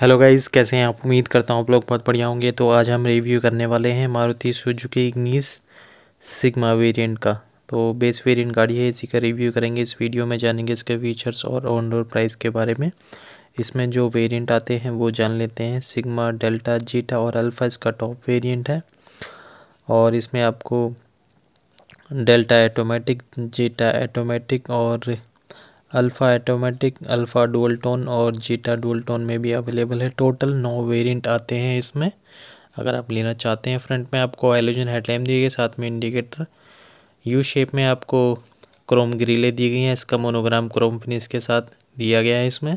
hello guys कैसे हैं आप उम्मीद करता हूँ आप लोग बहुत बढ़िया होंगे तो आज हम रिव्यू करने वाले हैं Maruti Suzuki Ignis Sigma variant का तो बेस वेरिएंट गाड़ी है इसी का रिव्यू करेंगे इस वीडियो में जानेंगे इसके फीचर्स और ऑन रोड प्राइस के बारे में इसमें जो वेरिएंट आते हैं वो जान लेते हैं सिगमा डेल्टा जीटा और अल्फ़ा इसका टॉप वेरियंट है और इसमें आपको डेल्टा एटोमेटिक जीटा एटोमेटिक और Alpha automatic Alpha dual tone और जीटा डुअल टोन में भी अवेलेबल है टोटल नौ वेरिएंट आते हैं इसमें अगर आप लेना चाहते हैं फ्रंट में आपको एलोजन हेडलैम दिए गए साथ में इंडिकेटर यू शेप में आपको क्रोम ग्रीले दी गई हैं इसका मोनोग्राम क्रोम फिनिश के साथ दिया गया है इसमें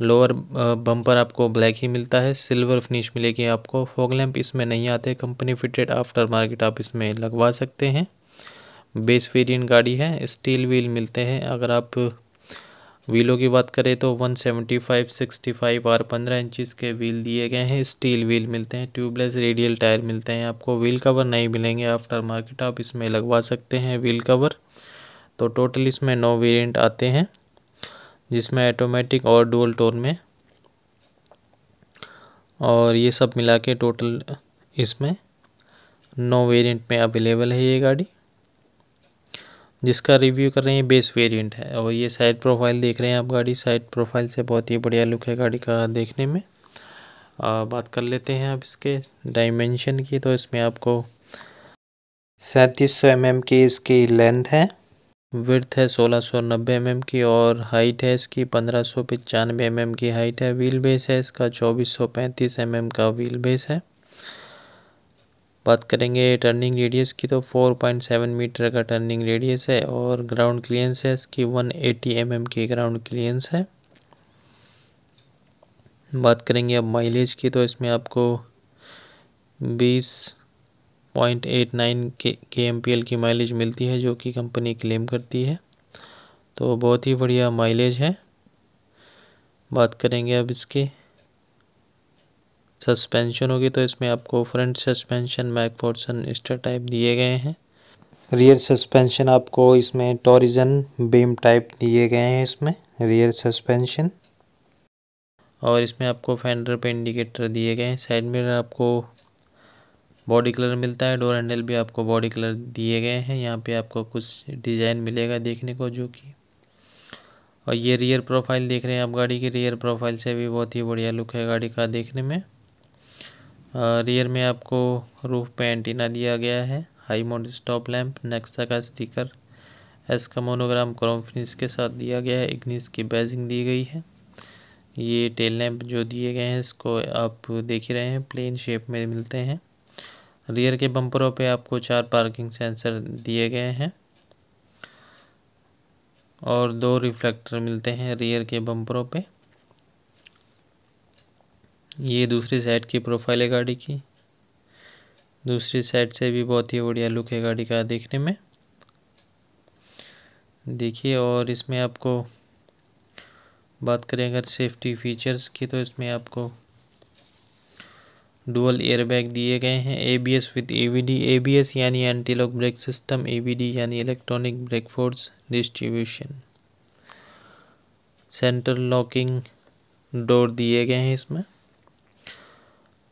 लोअर बम्पर आपको ब्लैक ही मिलता है सिल्वर फिनिश मिलेगी आपको फॉग लैंप इसमें नहीं आते कंपनी फिटेड आफ्टर मार्केट आप इसमें लगवा सकते हैं बेस वेरियन गाड़ी है स्टील व्हील मिलते हैं अगर आप व्हीलों की बात करें तो one seventy five sixty five और पंद्रह इंचिस के व्हील दिए गए हैं स्टील व्हील मिलते हैं ट्यूबलेस रेडियल टायर मिलते हैं आपको व्हील कवर नहीं मिलेंगे आफ्टर मार्केट आप इसमें लगवा सकते हैं व्हील कवर तो टोटल इसमें नौ वेरिएंट आते हैं जिसमें ऑटोमेटिक और डोल टोन में और ये सब मिला के टोटल इसमें नौ वेरियंट में अवेलेबल है ये गाड़ी जिसका रिव्यू कर रहे हैं बेस वेरिएंट है और ये साइड प्रोफाइल देख रहे हैं आप गाड़ी साइड प्रोफाइल से बहुत ही बढ़िया लुक है गाड़ी का देखने में आ, बात कर लेते हैं आप इसके डायमेंशन की तो इसमें आपको सैंतीस सौ एम एम की इसकी लेंथ है विर्थ है सोलह सौ नब्बे एम एम की और हाइट है इसकी पंद्रह सौ पचानवे एम एम की हाइट है व्हील बेस है इसका चौबीस सौ पैंतीस एम एम का व्हील बेस है बात करेंगे टर्निंग रेडियस की तो 4.7 मीटर का टर्निंग रेडियस है और ग्राउंड क्लियरेंस है इसकी 180 एटी mm की ग्राउंड क्लियरेंस है बात करेंगे अब माइलेज की तो इसमें आपको 20.89 के एम की माइलेज मिलती है जो कि कंपनी क्लेम करती है तो बहुत ही बढ़िया माइलेज है बात करेंगे अब इसकी सस्पेंशन होगी तो इसमें आपको front suspension MacPherson strut type दिए गए हैं रियर सस्पेंशन आपको इसमें टोरिजन बीम टाइप दिए गए हैं इसमें रियर सस्पेंशन और इसमें आपको फेंडर पे इंडिकेटर दिए गए हैं साइड में आपको बॉडी कलर मिलता है डोर हैंडल भी आपको बॉडी कलर दिए गए हैं यहाँ पे आपको कुछ डिज़ाइन मिलेगा देखने को जो कि और ये रियर प्रोफाइल देख रहे हैं आप गाड़ी की रियर प्रोफाइल से भी बहुत ही बढ़िया लुक है गाड़ी का देखने में रियर में आपको रूफ पे एंटीना दिया गया है high mount stop lamp Nexa का स्टिकर एस का मोनोग्राम क्रोम फिनिश के साथ दिया गया है इग्निस की बैजिंग दी गई है ये टेल लैंप जो दिए गए हैं इसको आप देख रहे हैं प्लेन शेप में मिलते हैं रियर के बम्परों पे आपको चार पार्किंग सेंसर दिए गए हैं और दो रिफ्लेक्टर मिलते हैं रियर के बम्परों पर ये दूसरी साइड की प्रोफाइल है गाड़ी की दूसरी साइड से भी बहुत ही बढ़िया लुक है गाड़ी का देखने में देखिए और इसमें आपको बात करें अगर सेफ्टी फीचर्स की तो इसमें आपको डुअल एयरबैग दिए गए हैं एबीएस विद एवीडी एबीएस यानी anti lock brake system EBD यानी electronic brake force distribution central locking door दिए गए हैं इसमें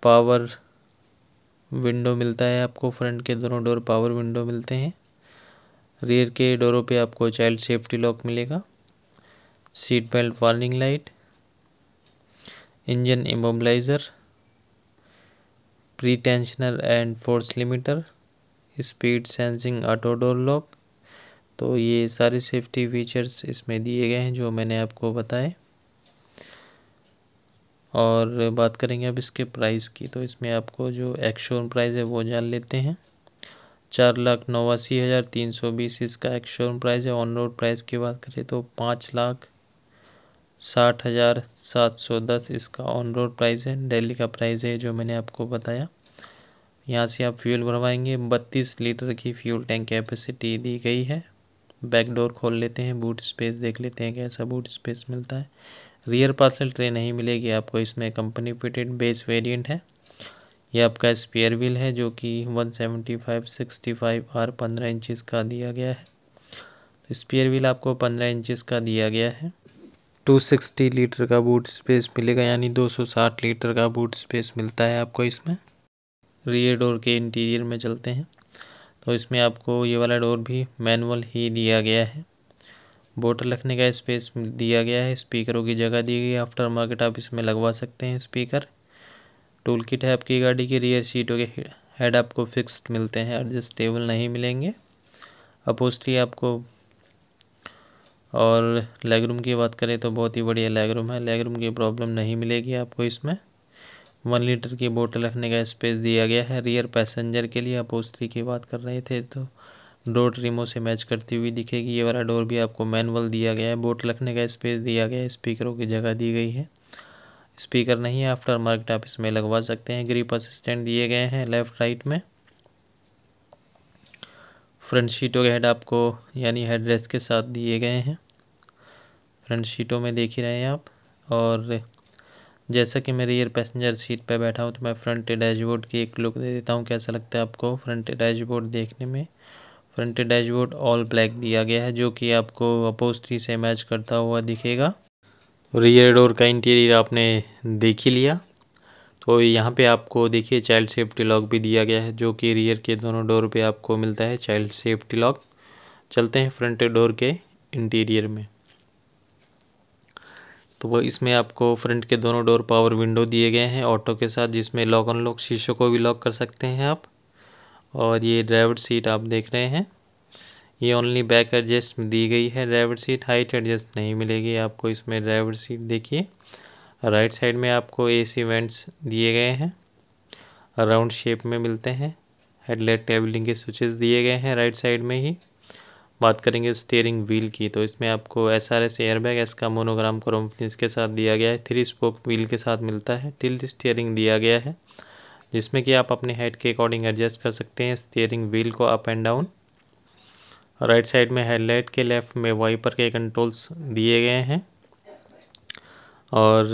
पावर विंडो मिलता है आपको फ्रंट के दोनों डोर पावर विंडो मिलते हैं रियर के डोरों पे आपको चाइल्ड सेफ्टी लॉक मिलेगा seat belt warning light engine immobiliser pre tensioner and force limiter speed sensing auto door lock तो ये सारे सेफ्टी फीचर्स इसमें दिए गए हैं जो मैंने आपको बताए और बात करेंगे अब इसके प्राइस की तो इसमें आपको जो एक्शोरूम प्राइस है वो जान लेते हैं चार लाख नवासी हज़ार तीन सौ बीस इसका एक्शोरूम प्राइस है ऑन रोड प्राइस की बात करें तो पाँच लाख साठ हज़ार सात सौ दस इसका ऑन रोड प्राइस है दिल्ली का प्राइस है जो मैंने आपको बताया यहाँ से आप फ्यूल भरवाएंगे बत्तीस लीटर की फ्यूल टैंक कैपेसिटी दी गई है बैक डोर खोल लेते हैं बूट स्पेस देख लेते हैं कैसा बूट स्पेस मिलता है रियर पार्सल ट्रे नहीं मिलेगी आपको इसमें कंपनी फिटेड बेस वेरिएंट है ये आपका स्पेयर व्हील है जो कि 175 फाइव और पंद्रह इंचज़ का दिया गया है तो स्पेयर व्हील आपको पंद्रह इंचज़ का दिया गया है टू सिक्सटी लीटर का बूट स्पेस मिलेगा यानी दो सौ साठ लीटर का बूट स्पेस मिलता है आपको इसमें रियर डोर के इंटीरियर में चलते हैं तो इसमें आपको ये वाला डोर भी मैनुअल ही दिया गया है बोतल रखने का स्पेस दिया गया है स्पीकरों की जगह दी गई है आफ्टर मार्केट आप इसमें लगवा सकते हैं स्पीकर टूल किट है आपकी गाड़ी की रियर सीटों के हेड आपको फिक्स्ड मिलते हैं एडजस्टेबल नहीं मिलेंगे अपोस्ट्री आपको और लेगरूम की बात करें तो बहुत ही बढ़िया लेगरूम है लेगरूम की प्रॉब्लम नहीं मिलेगी आपको इसमें वन लीटर की बोतल रखने का स्पेस दिया गया है रियर पैसेंजर के लिए अपोस्ट्री की बात कर रहे थे तो डोर रिमो से मैच करती हुई दिखेगी ये वाला डोर भी आपको मैनुअल दिया गया है बोट रखने का स्पेस दिया गया है स्पीकरों की जगह दी गई है स्पीकर नहीं आफ्टर मार्केट आप इसमें लगवा सकते हैं ग्रीप असिस्टेंट दिए गए हैं लेफ़्ट राइट में फ्रंट शीटों के हेड आपको यानी हेड रेस्ट के साथ दिए गए हैं फ्रंट शीटों में देख ही रहे हैं आप और जैसा कि मैं रियर पैसेंजर सीट पर बैठा हूँ तो मैं फ्रंट डैशबोर्ड की एक लुक दे देता हूँ कैसा लगता है आपको फ्रंट डैशबोर्ड देखने में फ्रंट डैशबोर्ड ऑल ब्लैक दिया गया है जो कि आपको अपोज थ्री से मैच करता हुआ दिखेगा रियर डोर का इंटीरियर आपने देख ही लिया तो यहाँ पे आपको देखिए चाइल्ड सेफ्टी लॉक भी दिया गया है जो कि रियर के दोनों डोर पे आपको मिलता है चाइल्ड सेफ्टी लॉक चलते हैं फ्रंट डोर के इंटीरियर में तो वो इसमें आपको फ्रंट के दोनों डोर पावर विंडो दिए गए हैं ऑटो के साथ जिसमें लॉक अनलॉक शीशों को भी लॉक कर सकते हैं आप और ये ड्राइवर सीट आप देख रहे हैं ये ओनली बैक एडजस्ट दी गई है ड्राइवर सीट हाइट एडजस्ट नहीं मिलेगी आपको इसमें ड्राइवर सीट देखिए राइट साइड में आपको एसी वेंट्स दिए गए हैं राउंड शेप में मिलते हैं हेडलाइट टेबलिंग के स्विचेस दिए गए हैं राइट साइड में ही बात करेंगे स्टेयरिंग व्हील की तो इसमें आपको एस आर एस एयरबैग इसका मोनोग्राम क्रोम फिनिश के साथ दिया गया है थ्री स्पोक व्हील के साथ मिलता है टिल्ट स्टेयरिंग दिया गया है जिसमें कि आप अपने हेड के अकॉर्डिंग एडजस्ट कर सकते हैं स्टीयरिंग व्हील को up and down right side में हेडलाइट के लेफ़्ट में वाइपर के कंट्रोल्स दिए गए हैं और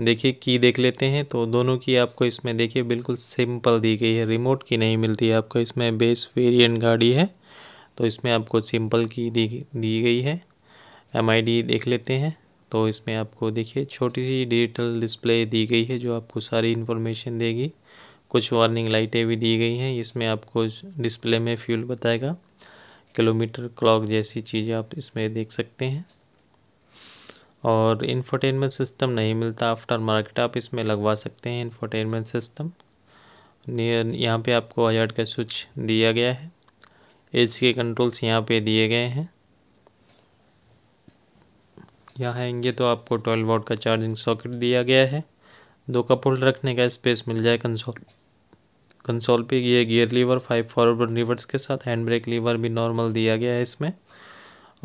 देखिए की देख लेते हैं तो दोनों की आपको इसमें देखिए बिल्कुल सिंपल दी गई है रिमोट की नहीं मिलती है आपको इसमें बेस वेरिएंट गाड़ी है तो इसमें आपको सिंपल की दी दी गई है एम देख लेते हैं तो इसमें आपको देखिए छोटी सी डिजिटल डिस्प्ले दी गई है जो आपको सारी इन्फॉर्मेशन देगी कुछ वार्निंग लाइटें भी दी गई हैं इसमें आपको डिस्प्ले में फ्यूल बताएगा किलोमीटर क्लॉक जैसी चीज़ें आप इसमें देख सकते हैं और इन्फोटेनमेंट सिस्टम नहीं मिलता आफ्टर मार्केट आप इसमें लगवा सकते हैं इन्फोटेनमेंट सिस्टम यहाँ पे आपको हजार्ड का स्विच दिया गया है एसी के कंट्रोल्स यहाँ पे दिए गए हैं यहाँ आएंगे तो आपको ट्वेल्व वोट का चार्जिंग सॉकेट दिया गया है दो कपोल्ड रखने का स्पेस मिल जाए कंसोल कंसोल पे ये gear lever five forward reverse के साथ हैंड ब्रेक लीवर भी नॉर्मल दिया गया है इसमें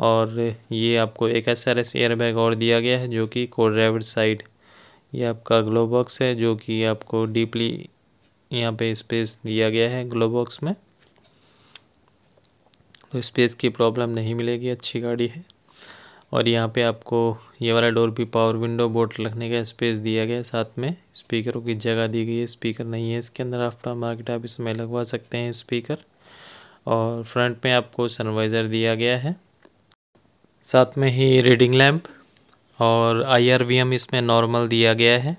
और ये आपको एक S R S air bag और दिया गया है जो कि को ड्राइवर साइड ये आपका ग्लो बॉक्स है जो कि आपको डीपली यहाँ पे स्पेस दिया गया है ग्लो बॉक्स में तो स्पेस की प्रॉब्लम नहीं मिलेगी अच्छी गाड़ी है और यहाँ पे आपको ये वाला डोर भी पावर विंडो बोर्ड रखने का स्पेस दिया गया है साथ में स्पीकरों की जगह दी गई है स्पीकर नहीं है इसके अंदर आफ्टर मार्केट आप इसमें लगवा सकते हैं स्पीकर और फ्रंट में आपको सनवाइज़र दिया गया है साथ में ही रीडिंग लैम्प और आई इसमें नॉर्मल दिया गया है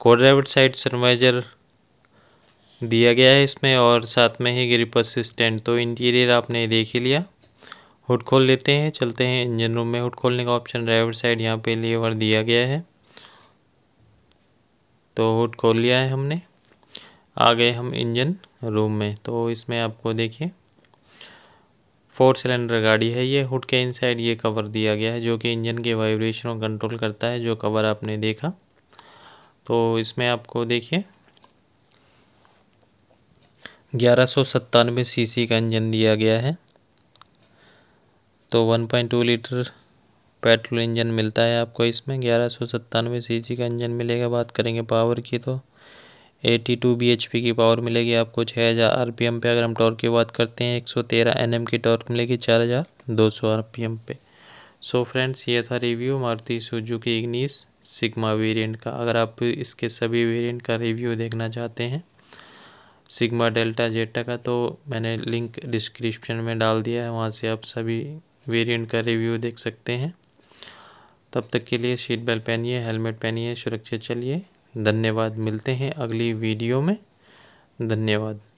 कोड्राइवेट साइड सनवाइज़र दिया गया है इसमें और साथ में ही ग्रिप असिस्टेंट तो इंटीरियर आपने देख ही लिया हुड खोल लेते हैं चलते हैं इंजन रूम में हुड खोलने का ऑप्शन ड्राइवर साइड यहाँ पे लीवर दिया गया है तो हुड खोल लिया है हमने आ गए हम इंजन रूम में तो इसमें आपको देखिए फोर सिलेंडर गाड़ी है ये हुड के इनसाइड ये कवर दिया गया है जो कि इंजन के वाइब्रेशन को कंट्रोल करता है जो कवर आपने देखा तो इसमें आपको देखिए ग्यारह सौ सत्तानवे सी का इंजन दिया गया है तो 1.2 लीटर पेट्रोल इंजन मिलता है आपको इसमें ग्यारह सौ सत्तानवे सी का इंजन मिलेगा बात करेंगे पावर की तो 82 टू की पावर मिलेगी आपको 6000 हज़ार आर पी एम पे अगर हम टॉर्क की बात करते हैं 113 एनएम की टॉर्क मिलेगी 4200 आरपीएम पे सो फ्रेंड्स ये था review Maruti Suzuki Ignis Sigma variant का अगर आप इसके सभी वेरिएंट का रिव्यू देखना चाहते हैं सिग्मा डेल्टा जेटा का तो मैंने लिंक डिस्क्रिप्शन में डाल दिया है वहाँ से आप सभी वेरिएंट का रिव्यू देख सकते हैं तब तक के लिए सीट बेल्ट पहनिए हेलमेट पहनिए सुरक्षित चलिए धन्यवाद मिलते हैं अगली वीडियो में धन्यवाद